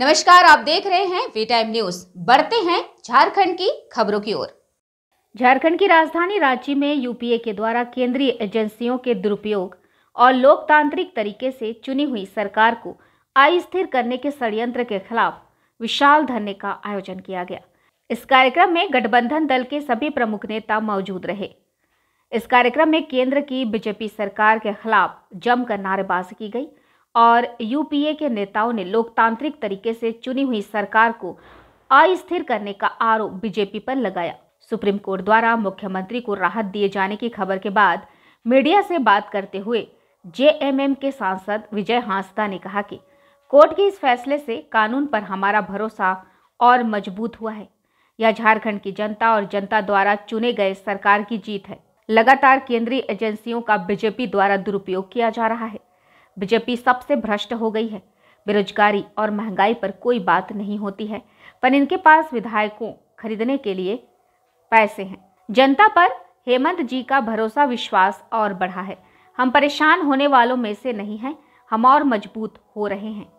नमस्कार आप देख रहे हैं वी टाइम न्यूज बढ़ते हैं झारखंड की खबरों की ओर झारखंड की राजधानी रांची में यूपीए के द्वारा केंद्रीय एजेंसियों के दुरुपयोग और लोकतांत्रिक तरीके से चुनी हुई सरकार को अस्थिर करने के षडयंत्र के खिलाफ विशाल धरने का आयोजन किया गया इस कार्यक्रम में गठबंधन दल के सभी प्रमुख नेता मौजूद रहे इस कार्यक्रम में केंद्र की बीजेपी सरकार के खिलाफ जमकर नारेबाजी की गई और यूपीए के नेताओं ने लोकतांत्रिक तरीके से चुनी हुई सरकार को अस्थिर करने का आरोप बीजेपी पर लगाया सुप्रीम कोर्ट द्वारा मुख्यमंत्री को राहत दिए जाने की खबर के बाद मीडिया से बात करते हुए जेएमएम के सांसद विजय हांसदा ने कहा कि कोर्ट के इस फैसले से कानून पर हमारा भरोसा और मजबूत हुआ है यह झारखंड की जनता और जनता द्वारा चुने गए सरकार की जीत है लगातार केंद्रीय एजेंसियों का बीजेपी द्वारा दुरुपयोग किया जा रहा है बीजेपी सबसे भ्रष्ट हो गई है बेरोजगारी और महंगाई पर कोई बात नहीं होती है पर इनके पास विधायकों खरीदने के लिए पैसे हैं जनता पर हेमंत जी का भरोसा विश्वास और बढ़ा है हम परेशान होने वालों में से नहीं हैं हम और मजबूत हो रहे हैं